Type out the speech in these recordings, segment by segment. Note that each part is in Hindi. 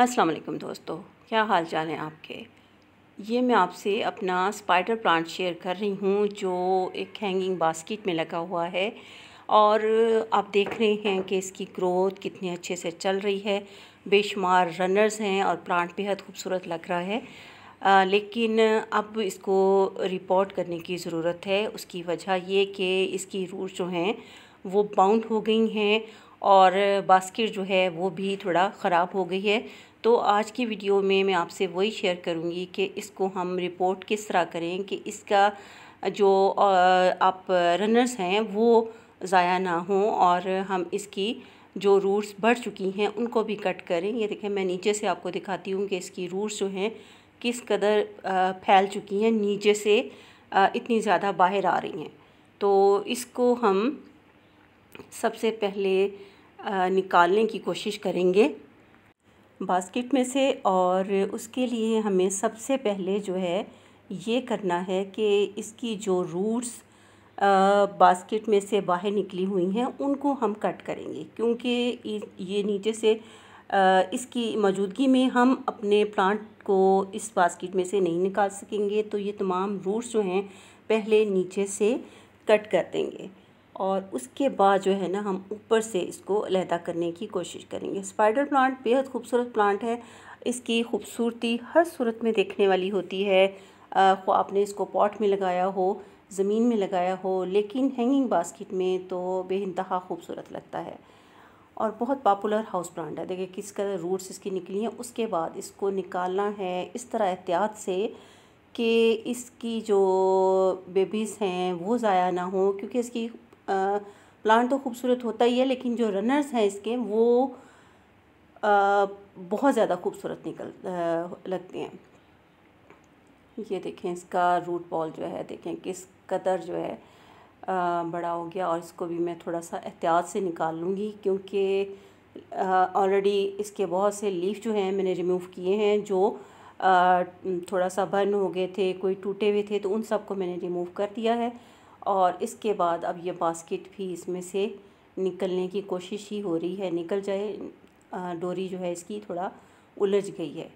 अस्सलाम वालेकुम दोस्तों क्या हाल चाल हैं आपके ये मैं आपसे अपना स्पाइडर प्लांट शेयर कर रही हूँ जो एक हैंगिंग बास्केट में लगा हुआ है और आप देख रहे हैं कि इसकी ग्रोथ कितने अच्छे से चल रही है बेशुमार रनर्स हैं और प्लांट बेहद खूबसूरत लग रहा है आ, लेकिन अब इसको रिपोर्ट करने की ज़रूरत है उसकी वजह ये कि इसकी रूट जो हैं वो बाउंड हो गई हैं और बास्केट जो है वो भी थोड़ा ख़राब हो गई है तो आज की वीडियो में मैं आपसे वही शेयर करूँगी कि इसको हम रिपोर्ट किस तरह करें कि इसका जो आप रनर्स हैं वो ज़ाया ना हो और हम इसकी जो रूट्स बढ़ चुकी हैं उनको भी कट करें ये देखें मैं नीचे से आपको दिखाती हूँ कि इसकी रूट्स जो हैं किस कदर फैल चुकी हैं नीचे से इतनी ज़्यादा बाहर आ रही हैं तो इसको हम सबसे पहले निकालने की कोशिश करेंगे बास्केट में से और उसके लिए हमें सबसे पहले जो है ये करना है कि इसकी जो रूट्स बास्केट में से बाहर निकली हुई हैं उनको हम कट करेंगे क्योंकि ये नीचे से आ, इसकी मौजूदगी में हम अपने प्लांट को इस बास्केट में से नहीं निकाल सकेंगे तो ये तमाम रूट्स जो हैं पहले नीचे से कट कर देंगे और उसके बाद जो है ना हम ऊपर से इसको अलहदा करने की कोशिश करेंगे स्पाइडर प्लांट बेहद खूबसूरत प्लांट है इसकी खूबसूरती हर सूरत में देखने वाली होती है आ, आपने इसको पॉट में लगाया हो ज़मीन में लगाया हो लेकिन हैंगिंग बास्केट में तो बेानतहा खूबसूरत लगता है और बहुत पॉपुलर हाउस प्लांट है देखिए किस कदर रूट्स इसकी निकली हैं उसके बाद इसको निकालना है इस तरह एहतियात से कि इसकी जो बेबीज़ हैं वो ज़ाया ना हो क्योंकि इसकी प्लांट तो खूबसूरत होता ही है लेकिन जो रनर्स हैं इसके वो आ, बहुत ज़्यादा खूबसूरत निकल आ, लगते हैं ये देखें इसका रूट बॉल जो है देखें किस कदर जो है आ, बड़ा हो गया और इसको भी मैं थोड़ा सा एहतियात से निकाल लूँगी क्योंकि ऑलरेडी इसके बहुत से लीफ जो हैं मैंने रिमूव किए हैं जो आ, थोड़ा सा बर्न हो गए थे कोई टूटे हुए थे तो उन सबको मैंने रिमूव कर दिया है और इसके बाद अब ये बास्केट भी इसमें से निकलने की कोशिश ही हो रही है निकल जाए डोरी जो है इसकी थोड़ा उलझ गई है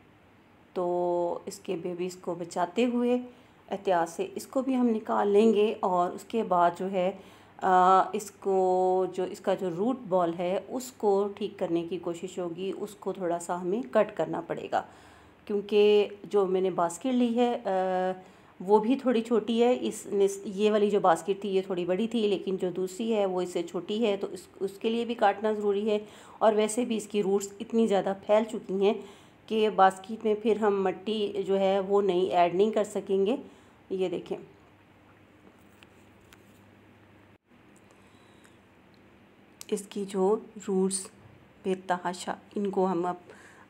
तो इसके बेबीज़ को बचाते हुए एहतियात से इसको भी हम निकाल लेंगे और उसके बाद जो है आ, इसको जो इसका जो रूट बॉल है उसको ठीक करने की कोशिश होगी उसको थोड़ा सा हमें कट करना पड़ेगा क्योंकि जो मैंने बास्केट ली है आ, वो भी थोड़ी छोटी है इस ये वाली जो बास्केट थी ये थोड़ी बड़ी थी लेकिन जो दूसरी है वो इससे छोटी है तो इस उसके लिए भी काटना ज़रूरी है और वैसे भी इसकी रूट्स इतनी ज़्यादा फैल चुकी हैं कि बास्केट में फिर हम मट्टी जो है वो नहीं ऐड नहीं कर सकेंगे ये देखें इसकी जो रूट्स बेतहाशा इनको हम अब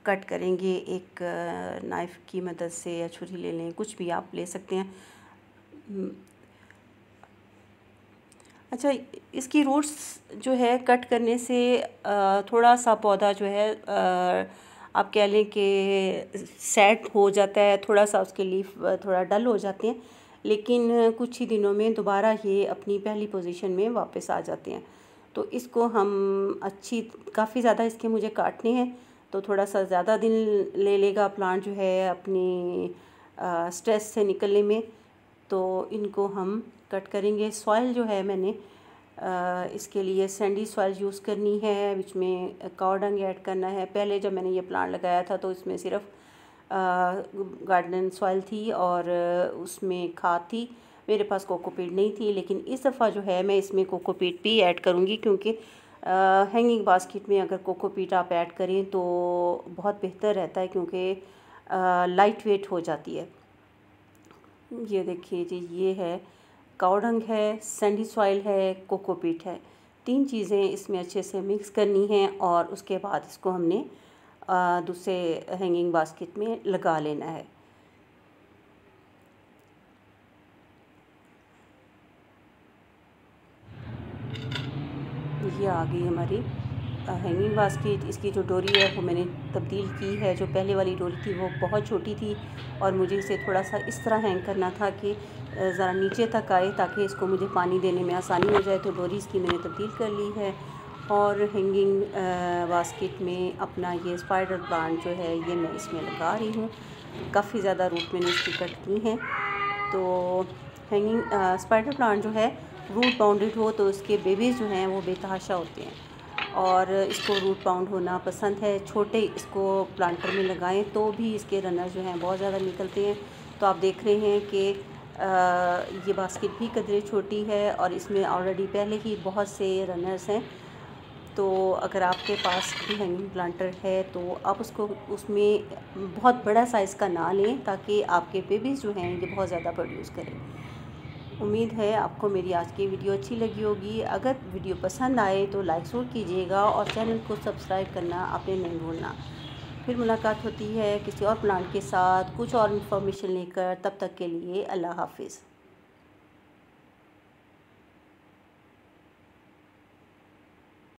कट करेंगे एक नाइफ़ की मदद से या छुरी ले लें कुछ भी आप ले सकते हैं अच्छा इसकी रूट्स जो है कट करने से थोड़ा सा पौधा जो है आप कह लें कि सेट हो जाता है थोड़ा सा उसके लीफ थोड़ा डल हो जाते हैं लेकिन कुछ ही दिनों में दोबारा ये अपनी पहली पोजीशन में वापस आ जाते हैं तो इसको हम अच्छी काफ़ी ज़्यादा इसके मुझे काटने हैं तो थोड़ा सा ज़्यादा दिन ले लेगा प्लांट जो है अपनी स्ट्रेस से निकलने में तो इनको हम कट करेंगे सॉइल जो है मैंने आ, इसके लिए सैंडी सॉइल यूज़ करनी है बीच में कॉडंग ऐड करना है पहले जब मैंने ये प्लांट लगाया था तो इसमें सिर्फ गार्डन सॉइल थी और उसमें खाद थी मेरे पास कोकोपीट नहीं थी लेकिन इस दफ़ा जो है मैं इसमें कोकोपीट भी ऐड करूँगी क्योंकि हैंगिंग बास्केट में अगर कोकोपीट आप ऐड करें तो बहुत बेहतर रहता है क्योंकि लाइट वेट हो जाती है ये देखिए जी ये है काउडंग है सैंडी सॉइल है कोकोपीट है तीन चीज़ें इसमें अच्छे से मिक्स करनी है और उसके बाद इसको हमने दूसरे हैंगिंग बास्केट में लगा लेना है ये आ गई हमारी हैंगिंग बास्केट इसकी जो डोरी है वो मैंने तब्दील की है जो पहले वाली डोरी थी वो बहुत छोटी थी और मुझे इसे थोड़ा सा इस तरह हैंग करना था कि ज़रा नीचे तक आए ताकि इसको मुझे पानी देने में आसानी हो जाए तो डोरी इसकी मैंने तब्दील कर ली है और हैंगिंग बास्केट में अपना ये स्पाइडर प्लांट जो है ये मैं इसमें लगा रही हूँ काफ़ी ज़्यादा रूट मैंने इसकी कट की हैं तो हैंगिंग स्पाइडर प्लांट जो है रूट बाउंडेड हो तो उसके बेबीज़ जो हैं वो बेतहाशा होते हैं और इसको रूट बाउंड होना पसंद है छोटे इसको प्लांटर में लगाएं तो भी इसके रनर जो हैं बहुत ज़्यादा निकलते हैं तो आप देख रहे हैं कि ये बास्केट भी कदरे छोटी है और इसमें ऑलरेडी पहले ही बहुत से रनर्स हैं तो अगर आपके पास भी हैंगिंग प्लांटर है तो आप उसको उसमें बहुत बड़ा साइज़ का ना लें ताकि आपके बेबीज़ जो हैं ये बहुत ज़्यादा प्रोड्यूस करें उम्मीद है आपको मेरी आज की वीडियो अच्छी लगी होगी अगर वीडियो पसंद आए तो लाइक ज़रूर कीजिएगा और चैनल को सब्सक्राइब करना आपने नहीं भूलना फिर मुलाकात होती है किसी और प्लांट के साथ कुछ और इन्फॉर्मेशन लेकर तब तक के लिए अल्लाह हाफिज़